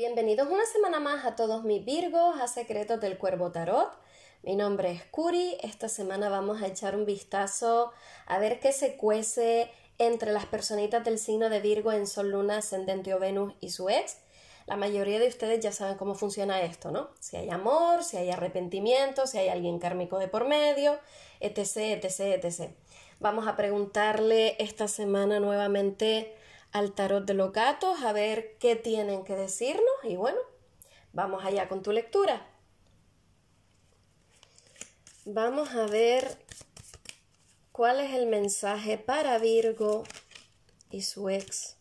Bienvenidos una semana más a todos mis Virgos, a Secretos del Cuervo Tarot. Mi nombre es Curi. Esta semana vamos a echar un vistazo a ver qué se cuece entre las personitas del signo de Virgo en Sol, Luna, Ascendente o Venus y su ex. La mayoría de ustedes ya saben cómo funciona esto, ¿no? Si hay amor, si hay arrepentimiento, si hay alguien kármico de por medio, etc, etc, etc. Vamos a preguntarle esta semana nuevamente al tarot de los gatos a ver qué tienen que decirnos y bueno, vamos allá con tu lectura. Vamos a ver cuál es el mensaje para Virgo y su ex.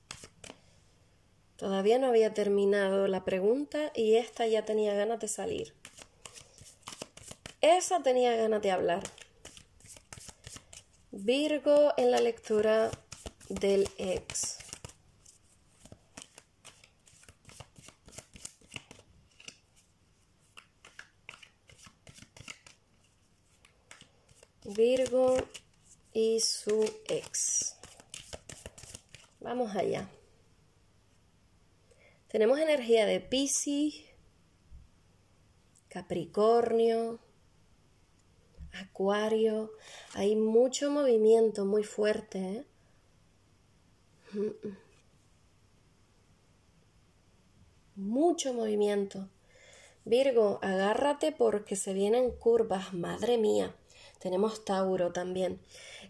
Todavía no había terminado la pregunta y esta ya tenía ganas de salir. Esa tenía ganas de hablar. Virgo en la lectura del ex. Virgo y su ex. Vamos allá. Tenemos energía de Pisces, Capricornio, Acuario. Hay mucho movimiento muy fuerte. ¿eh? Mucho movimiento. Virgo, agárrate porque se vienen curvas, madre mía tenemos Tauro también.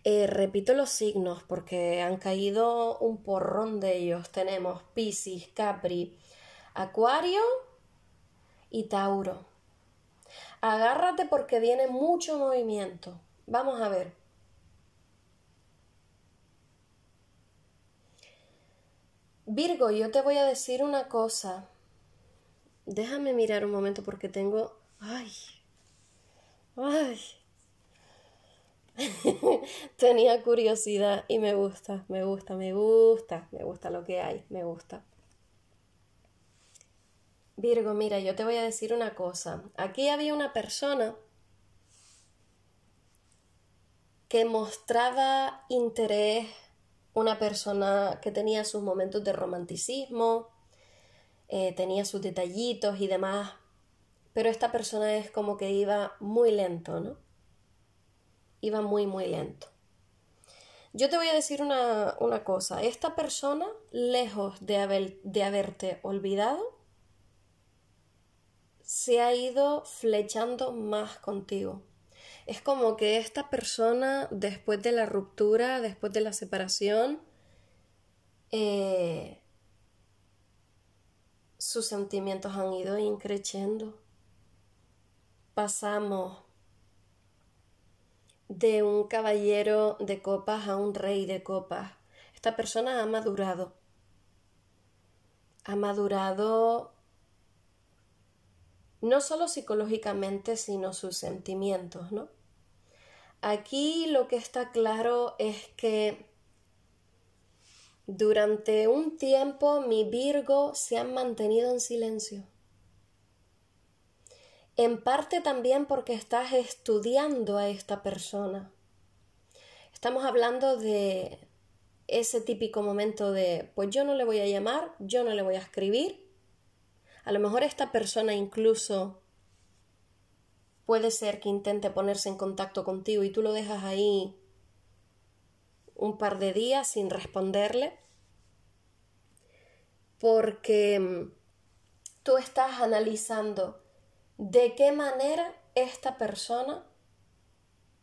Eh, repito los signos porque han caído un porrón de ellos. Tenemos Pisces, Capri, Acuario y Tauro. Agárrate porque viene mucho movimiento. Vamos a ver. Virgo, yo te voy a decir una cosa. Déjame mirar un momento porque tengo... ¡Ay! ¡Ay! tenía curiosidad y me gusta, me gusta, me gusta, me gusta lo que hay, me gusta. Virgo, mira, yo te voy a decir una cosa. Aquí había una persona que mostraba interés, una persona que tenía sus momentos de romanticismo, eh, tenía sus detallitos y demás, pero esta persona es como que iba muy lento, ¿no? iba muy, muy lento. Yo te voy a decir una, cosa, esta persona, lejos de, de haberte olvidado, se ha ido flechando más contigo. Es como que esta persona, después de la ruptura, después de la separación, eh, sus sentimientos han ido increciendo. Pasamos de un caballero de copas a un rey de copas. Esta persona ha madurado. Ha madurado no solo psicológicamente, sino sus sentimientos, ¿no? Aquí lo que está claro es que durante un tiempo mi Virgo se ha mantenido en silencio en parte también porque estás estudiando a esta persona. Estamos hablando de ese típico momento de, pues yo no le voy a llamar, yo no le voy a escribir. A lo mejor esta persona incluso puede ser que intente ponerse en contacto contigo y tú lo dejas ahí un par de días sin responderle porque mm, tú estás analizando de qué manera esta persona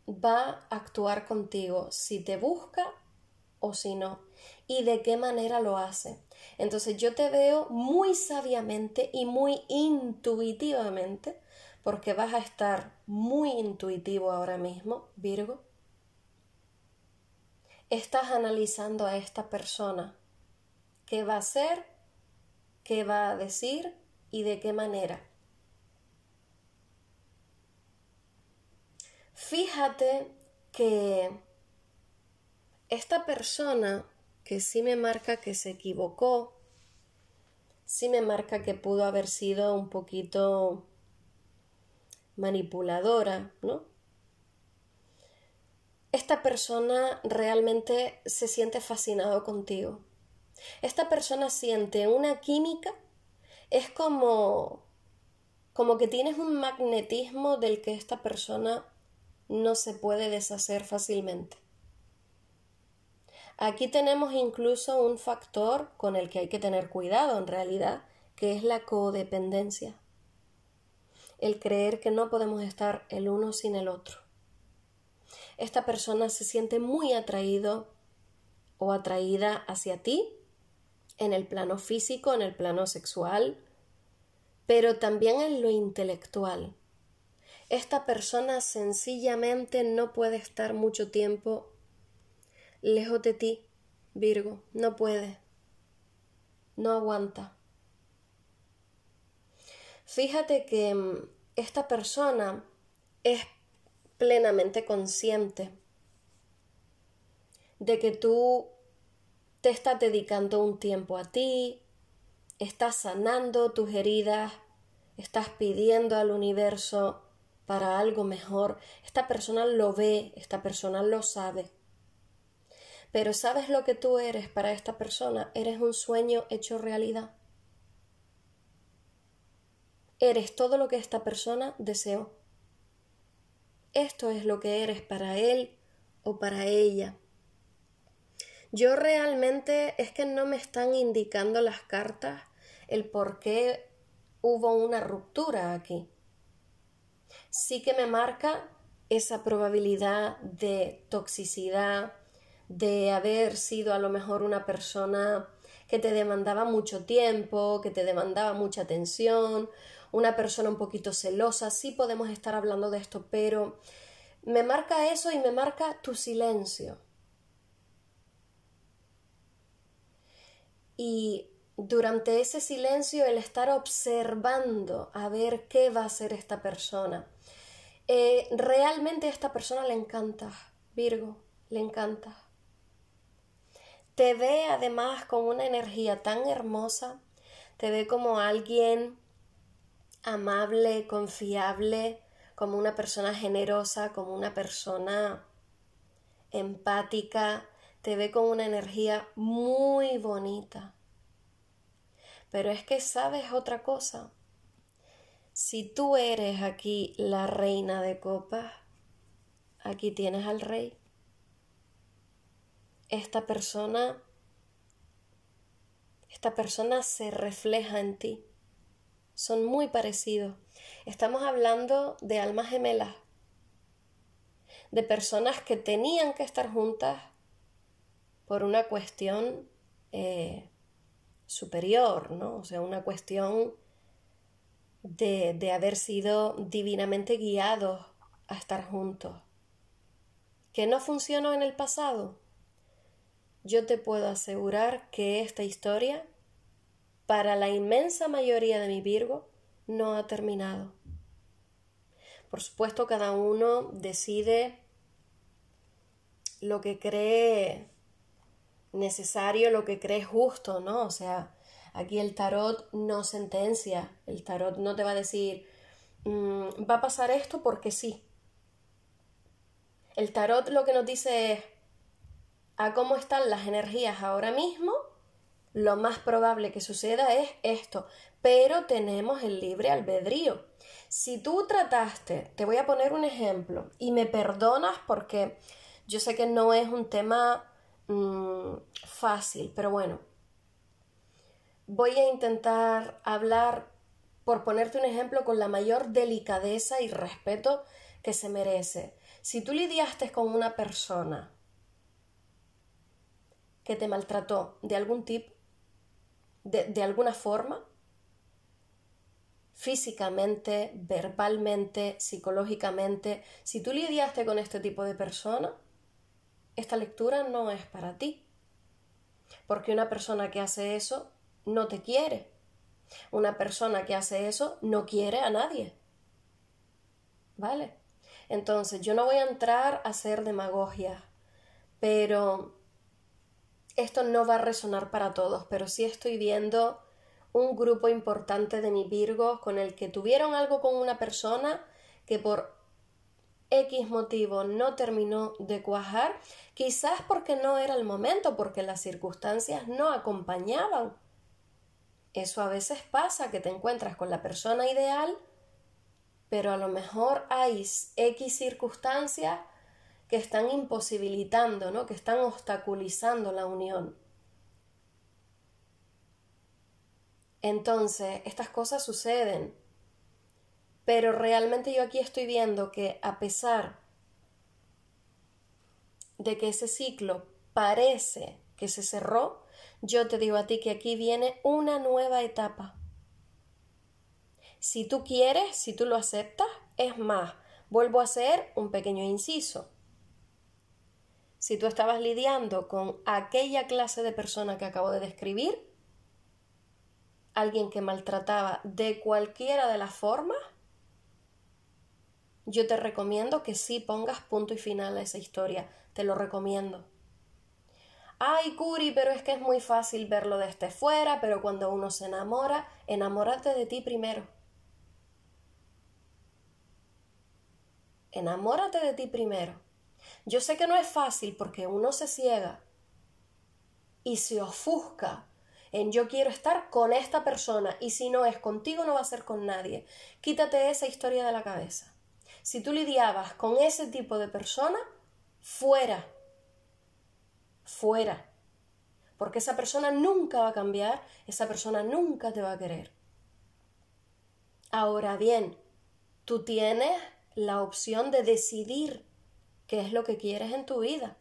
va a actuar contigo, si te busca o si no, y de qué manera lo hace. Entonces yo te veo muy sabiamente y muy intuitivamente, porque vas a estar muy intuitivo ahora mismo, Virgo. Estás analizando a esta persona, qué va a hacer, qué va a decir y de qué manera. Fíjate que esta persona que sí me marca que se equivocó, sí me marca que pudo haber sido un poquito manipuladora, ¿no? Esta persona realmente se siente fascinado contigo. Esta persona siente una química, es como como que tienes un magnetismo del que esta persona no se puede deshacer fácilmente. Aquí tenemos incluso un factor con el que hay que tener cuidado en realidad, que es la codependencia. El creer que no podemos estar el uno sin el otro. Esta persona se siente muy atraído o atraída hacia ti en el plano físico, en el plano sexual, pero también en lo intelectual. Esta persona sencillamente no puede estar mucho tiempo lejos de ti, Virgo, no puede, no aguanta. Fíjate que mm, esta persona es plenamente consciente de que tú te estás dedicando un tiempo a ti, estás sanando tus heridas, estás pidiendo al universo para algo mejor. Esta persona lo ve, esta persona lo sabe. Pero ¿sabes lo que tú eres para esta persona? Eres un sueño hecho realidad. Eres todo lo que esta persona deseó. Esto es lo que eres para él o para ella. Yo realmente es que no me están indicando las cartas el por qué hubo una ruptura aquí sí que me marca esa probabilidad de toxicidad, de haber sido a lo mejor una persona que te demandaba mucho tiempo, que te demandaba mucha atención, una persona un poquito celosa, sí podemos estar hablando de esto, pero me marca eso y me marca tu silencio. Y durante ese silencio el estar observando a ver qué va a hacer esta persona eh, realmente a esta persona le encanta, Virgo, le encanta. Te ve además con una energía tan hermosa, te ve como alguien amable, confiable, como una persona generosa, como una persona empática, te ve con una energía muy bonita. Pero es que sabes otra cosa, si tú eres aquí la reina de copas, aquí tienes al rey. Esta persona esta persona se refleja en ti. Son muy parecidos. Estamos hablando de almas gemelas, de personas que tenían que estar juntas por una cuestión eh, superior, ¿no? O sea, una cuestión de, haber sido divinamente guiados a estar juntos. ¿Que no funcionó en el pasado? Yo te puedo asegurar que esta historia, para la inmensa mayoría de mi Virgo, no ha terminado. Por supuesto, cada uno decide lo que cree necesario, lo que cree justo, ¿no? O sea, Aquí el tarot no sentencia, el tarot no te va a decir, mm, va a pasar esto porque sí. El tarot lo que nos dice es a cómo están las energías ahora mismo, lo más probable que suceda es esto, pero tenemos el libre albedrío. Si tú trataste, te voy a poner un ejemplo, y me perdonas porque yo sé que no es un tema mm, fácil, pero bueno, voy a intentar hablar, por ponerte un ejemplo, con la mayor delicadeza y respeto que se merece. Si tú lidiaste con una persona que te maltrató de algún tipo, de, de alguna forma, físicamente, verbalmente, psicológicamente, si tú lidiaste con este tipo de persona, esta lectura no es para ti. Porque una persona que hace eso no te quiere. Una persona que hace eso no quiere a nadie. ¿Vale? Entonces, yo no voy a entrar a hacer demagogia, pero esto no va a resonar para todos, pero sí estoy viendo un grupo importante de mi Virgo con el que tuvieron algo con una persona que por X motivo no terminó de cuajar, quizás porque no era el momento, porque las circunstancias no acompañaban. Eso a veces pasa, que te encuentras con la persona ideal, pero a lo mejor hay X circunstancias que están imposibilitando, ¿no? que están obstaculizando la unión. Entonces, estas cosas suceden. Pero realmente yo aquí estoy viendo que a pesar de que ese ciclo parece que se cerró, yo te digo a ti que aquí viene una nueva etapa. Si tú quieres, si tú lo aceptas, es más, vuelvo a hacer un pequeño inciso. Si tú estabas lidiando con aquella clase de persona que acabo de describir, alguien que maltrataba de cualquiera de las formas, yo te recomiendo que sí pongas punto y final a esa historia, te lo recomiendo ay, Curi, pero es que es muy fácil verlo desde fuera, pero cuando uno se enamora, enamórate de ti primero. Enamórate de ti primero. Yo sé que no es fácil porque uno se ciega y se ofusca en yo quiero estar con esta persona y si no es contigo no va a ser con nadie. Quítate esa historia de la cabeza. Si tú lidiabas con ese tipo de persona, fuera fuera. Porque esa persona nunca va a cambiar, esa persona nunca te va a querer. Ahora bien, tú tienes la opción de decidir qué es lo que quieres en tu vida.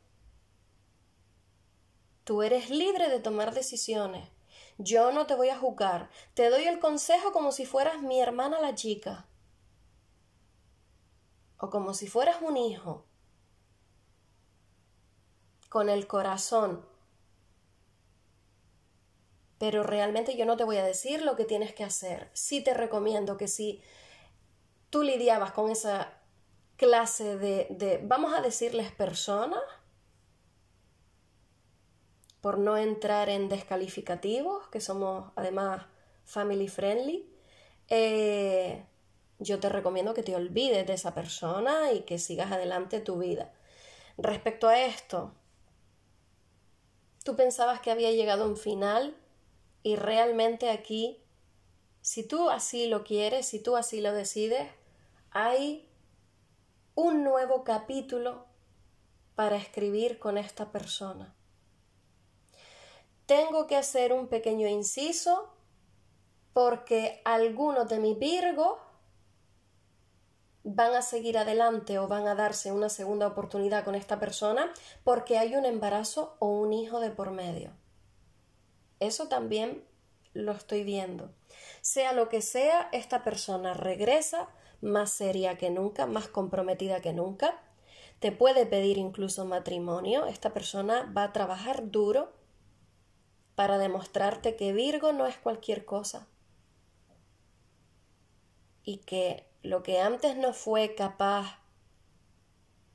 Tú eres libre de tomar decisiones. Yo no te voy a juzgar. Te doy el consejo como si fueras mi hermana la chica. O como si fueras un hijo con el corazón. Pero realmente yo no te voy a decir lo que tienes que hacer. Sí te recomiendo que si tú lidiabas con esa clase de, vamos a decirles personas, por no entrar en descalificativos, que somos además family friendly, eh, yo te recomiendo que te olvides de esa persona y que sigas adelante tu vida. Respecto a esto, Tú pensabas que había llegado un final y realmente aquí, si tú así lo quieres, si tú así lo decides, hay un nuevo capítulo para escribir con esta persona. Tengo que hacer un pequeño inciso porque alguno de mi virgo, van a seguir adelante o van a darse una segunda oportunidad con esta persona porque hay un embarazo o un hijo de por medio. Eso también lo estoy viendo. Sea lo que sea, esta persona regresa más seria que nunca, más comprometida que nunca. Te puede pedir incluso matrimonio. Esta persona va a trabajar duro para demostrarte que Virgo no es cualquier cosa y que lo que antes no fue capaz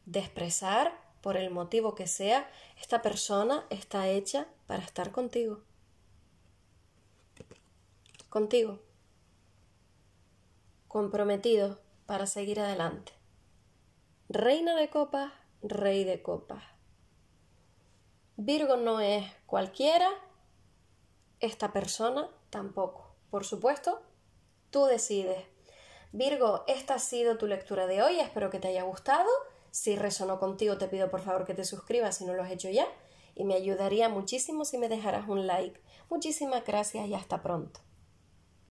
de expresar, por el motivo que sea, esta persona está hecha para estar contigo. Contigo. Comprometido para seguir adelante. Reina de copas, rey de copas. Virgo no es cualquiera, esta persona tampoco. Por supuesto, tú decides Virgo, esta ha sido tu lectura de hoy, espero que te haya gustado. Si resonó contigo, te pido por favor que te suscribas si no lo has hecho ya y me ayudaría muchísimo si me dejaras un like. Muchísimas gracias y hasta pronto.